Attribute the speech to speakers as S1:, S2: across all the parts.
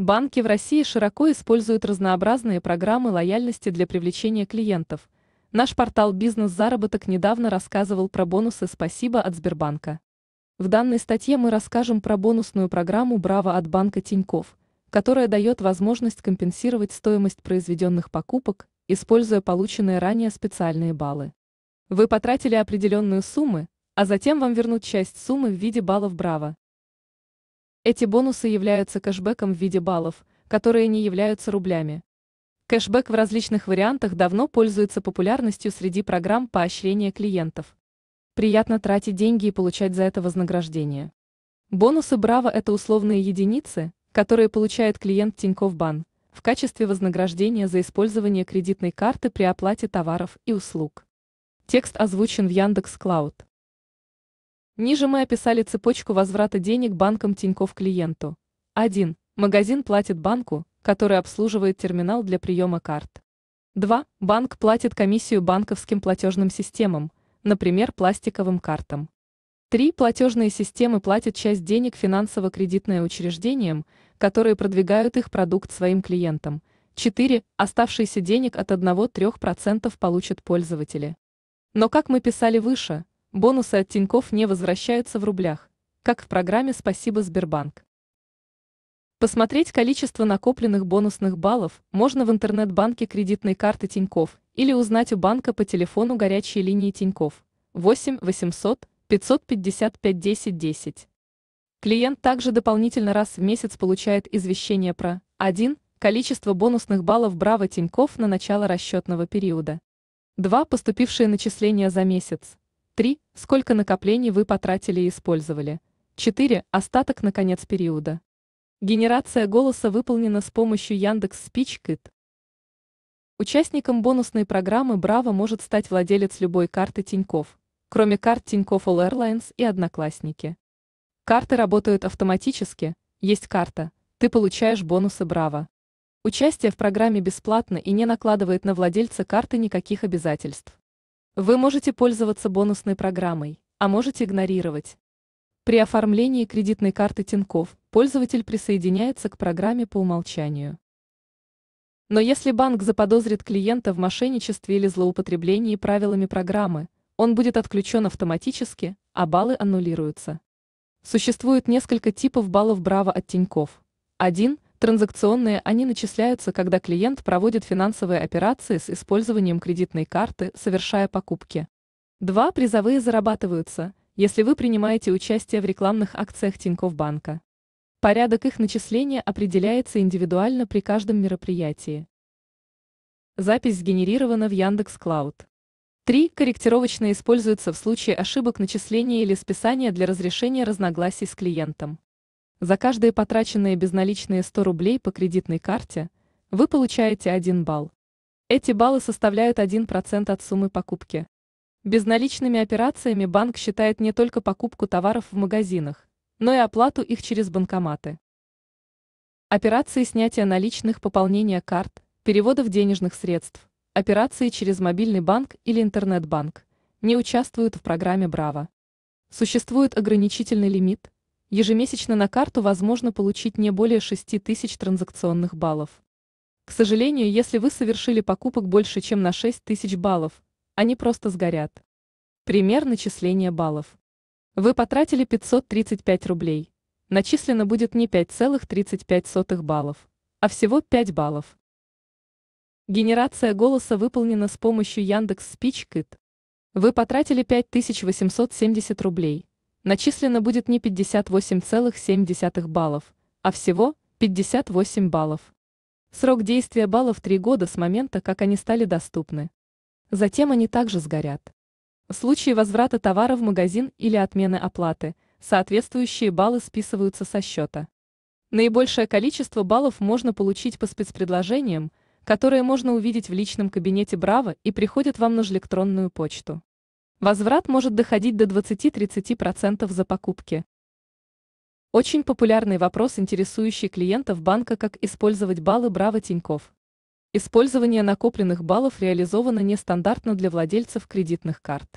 S1: Банки в России широко используют разнообразные программы лояльности для привлечения клиентов. Наш портал «Бизнес-заработок» недавно рассказывал про бонусы «Спасибо от Сбербанка». В данной статье мы расскажем про бонусную программу «Браво» от банка Тиньков, которая дает возможность компенсировать стоимость произведенных покупок, используя полученные ранее специальные баллы. Вы потратили определенную сумму, а затем вам вернут часть суммы в виде баллов «Браво». Эти бонусы являются кэшбэком в виде баллов, которые не являются рублями. Кэшбэк в различных вариантах давно пользуется популярностью среди программ поощрения клиентов. Приятно тратить деньги и получать за это вознаграждение. Бонусы Браво – это условные единицы, которые получает клиент Тинькофф Банк в качестве вознаграждения за использование кредитной карты при оплате товаров и услуг. Текст озвучен в Яндекс.Клауд. Ниже мы описали цепочку возврата денег банком Тиньков клиенту. 1. Магазин платит банку, который обслуживает терминал для приема карт. 2. Банк платит комиссию банковским платежным системам, например, пластиковым картам. 3. Платежные системы платят часть денег финансово-кредитное учреждениям, которые продвигают их продукт своим клиентам. 4. Оставшиеся денег от 1-3% получат пользователи. Но как мы писали выше, Бонусы от Тиньков не возвращаются в рублях, как в программе «Спасибо, Сбербанк». Посмотреть количество накопленных бонусных баллов можно в интернет-банке кредитной карты Тиньков или узнать у банка по телефону горячей линии Тиньков 8 800 555 10 10. Клиент также дополнительно раз в месяц получает извещение про 1. Количество бонусных баллов Браво Тиньков на начало расчетного периода. 2. Поступившие начисления за месяц. 3. Сколько накоплений вы потратили и использовали? 4. Остаток на конец периода. Генерация голоса выполнена с помощью Яндекс Спичкит. Участником бонусной программы «Браво» может стать владелец любой карты Тиньков, кроме карт Тиньков All Airlines и Одноклассники. Карты работают автоматически, есть карта, ты получаешь бонусы «Браво». Участие в программе бесплатно и не накладывает на владельца карты никаких обязательств. Вы можете пользоваться бонусной программой, а можете игнорировать. При оформлении кредитной карты Тинькофф пользователь присоединяется к программе по умолчанию. Но если банк заподозрит клиента в мошенничестве или злоупотреблении правилами программы, он будет отключен автоматически, а баллы аннулируются. Существует несколько типов баллов Браво от Тинькофф. 1. Транзакционные они начисляются, когда клиент проводит финансовые операции с использованием кредитной карты, совершая покупки. Два Призовые зарабатываются, если вы принимаете участие в рекламных акциях Тинькофф банка. Порядок их начисления определяется индивидуально при каждом мероприятии. Запись сгенерирована в Яндекс Клауд. 3. Корректировочно используются в случае ошибок начисления или списания для разрешения разногласий с клиентом. За каждые потраченные безналичные 100 рублей по кредитной карте вы получаете 1 балл. Эти баллы составляют 1% от суммы покупки. Безналичными операциями банк считает не только покупку товаров в магазинах, но и оплату их через банкоматы. Операции снятия наличных, пополнения карт, переводов денежных средств, операции через мобильный банк или интернет-банк не участвуют в программе «Браво». Существует ограничительный лимит – Ежемесячно на карту возможно получить не более 6 тысяч транзакционных баллов. К сожалению, если вы совершили покупок больше, чем на 6 тысяч баллов, они просто сгорят. Пример начисления баллов. Вы потратили 535 рублей. Начислено будет не 5,35 баллов, а всего 5 баллов. Генерация голоса выполнена с помощью Яндекс Speech Вы потратили 5870 рублей начислено будет не 58,7 баллов, а всего 58 баллов. Срок действия баллов 3 года с момента, как они стали доступны. Затем они также сгорят. В случае возврата товара в магазин или отмены оплаты, соответствующие баллы списываются со счета. Наибольшее количество баллов можно получить по спецпредложениям, которые можно увидеть в личном кабинете Браво и приходят вам на электронную почту. Возврат может доходить до 20-30% за покупки. Очень популярный вопрос, интересующий клиентов банка, как использовать баллы Браво Тиньков. Использование накопленных баллов реализовано нестандартно для владельцев кредитных карт.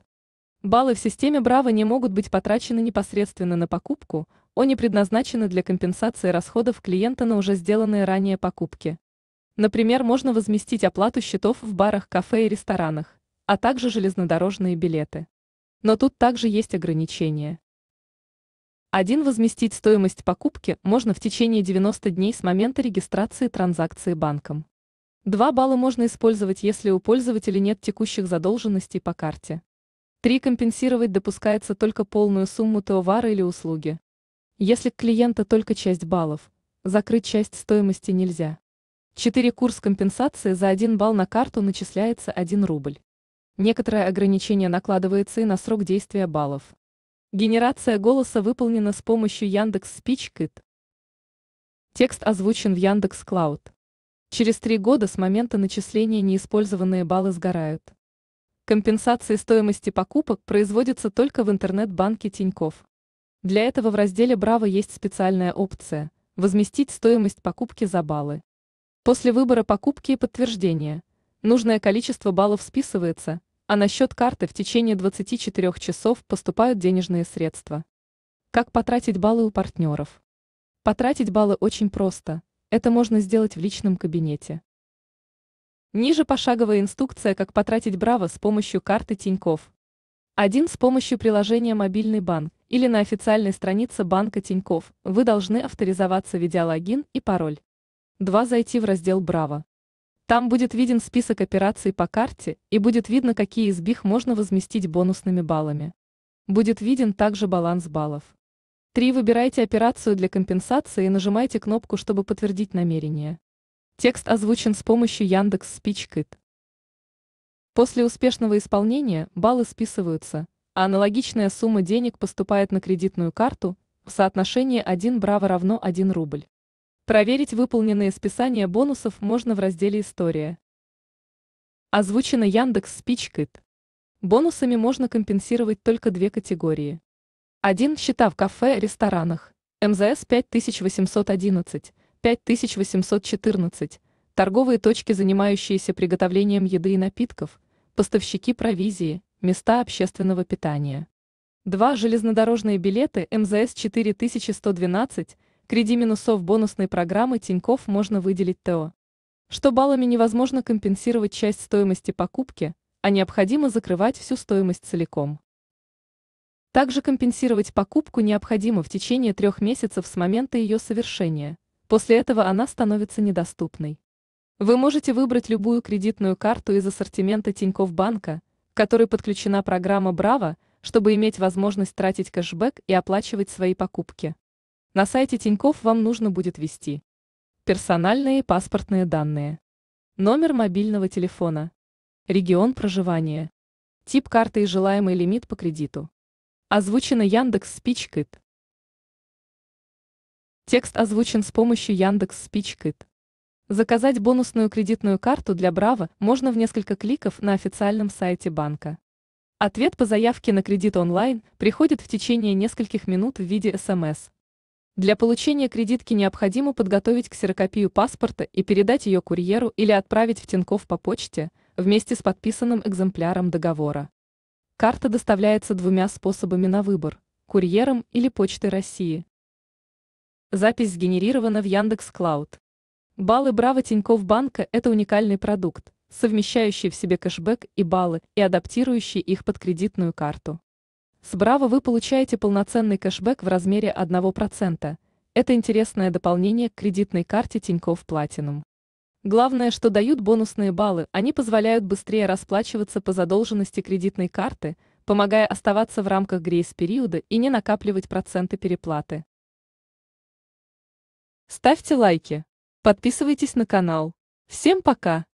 S1: Баллы в системе Браво не могут быть потрачены непосредственно на покупку, они предназначены для компенсации расходов клиента на уже сделанные ранее покупки. Например, можно возместить оплату счетов в барах, кафе и ресторанах а также железнодорожные билеты. Но тут также есть ограничения. Один возместить стоимость покупки можно в течение 90 дней с момента регистрации транзакции банком. Два балла можно использовать, если у пользователя нет текущих задолженностей по карте. Три компенсировать допускается только полную сумму товара или услуги. Если к клиента только часть баллов, закрыть часть стоимости нельзя. Четыре курс компенсации за один балл на карту начисляется 1 рубль. Некоторое ограничение накладывается и на срок действия баллов. Генерация голоса выполнена с помощью Яндекс Спичкит. Текст озвучен в Яндекс Клауд. Через три года с момента начисления неиспользованные баллы сгорают. Компенсации стоимости покупок производятся только в интернет-банке Тиньков. Для этого в разделе «Браво» есть специальная опция «Возместить стоимость покупки за баллы». После выбора покупки и подтверждения – нужное количество баллов списывается, а на счет карты в течение 24 часов поступают денежные средства. Как потратить баллы у партнеров? Потратить баллы очень просто, это можно сделать в личном кабинете. Ниже пошаговая инструкция, как потратить Браво с помощью карты Тиньков. Один: С помощью приложения «Мобильный банк» или на официальной странице банка Тиньков вы должны авторизоваться введя логин и пароль. Два: Зайти в раздел «Браво». Там будет виден список операций по карте и будет видно, какие из них можно возместить бонусными баллами. Будет виден также баланс баллов. 3. Выбирайте операцию для компенсации и нажимайте кнопку, чтобы подтвердить намерение. Текст озвучен с помощью Яндекс Спичкит. После успешного исполнения баллы списываются, а аналогичная сумма денег поступает на кредитную карту в соотношении 1 браво равно 1 рубль. Проверить выполненные списания бонусов можно в разделе «История». Озвучено Яндекс Спичкит. Бонусами можно компенсировать только две категории. один Счета в кафе, ресторанах. МЗС 5811, 5814. Торговые точки, занимающиеся приготовлением еды и напитков. Поставщики провизии, места общественного питания. два Железнодорожные билеты МЗС 4112, Креди минусов бонусной программы Тиньков можно выделить ТО, что баллами невозможно компенсировать часть стоимости покупки, а необходимо закрывать всю стоимость целиком. Также компенсировать покупку необходимо в течение трех месяцев с момента ее совершения, после этого она становится недоступной. Вы можете выбрать любую кредитную карту из ассортимента Тиньков банка, к которой подключена программа «Браво», чтобы иметь возможность тратить кэшбэк и оплачивать свои покупки. На сайте Тиньков вам нужно будет ввести персональные паспортные данные, номер мобильного телефона, регион проживания, тип карты и желаемый лимит по кредиту. Озвучено Яндекс Спичкит. Текст озвучен с помощью Яндекс Спичкит. Заказать бонусную кредитную карту для Браво можно в несколько кликов на официальном сайте банка. Ответ по заявке на кредит онлайн приходит в течение нескольких минут в виде СМС для получения кредитки необходимо подготовить ксерокопию паспорта и передать ее курьеру или отправить в Тинькофф по почте вместе с подписанным экземпляром договора. Карта доставляется двумя способами на выбор – курьером или Почтой России. Запись сгенерирована в Яндекс Клауд. Баллы Браво Тинькофф Банка – это уникальный продукт, совмещающий в себе кэшбэк и баллы и адаптирующий их под кредитную карту. С Браво вы получаете полноценный кэшбэк в размере 1%. Это интересное дополнение к кредитной карте Тинькофф Платинум. Главное, что дают бонусные баллы, они позволяют быстрее расплачиваться по задолженности кредитной карты, помогая оставаться в рамках грейс-периода и не накапливать проценты переплаты. Ставьте лайки. Подписывайтесь на канал. Всем пока!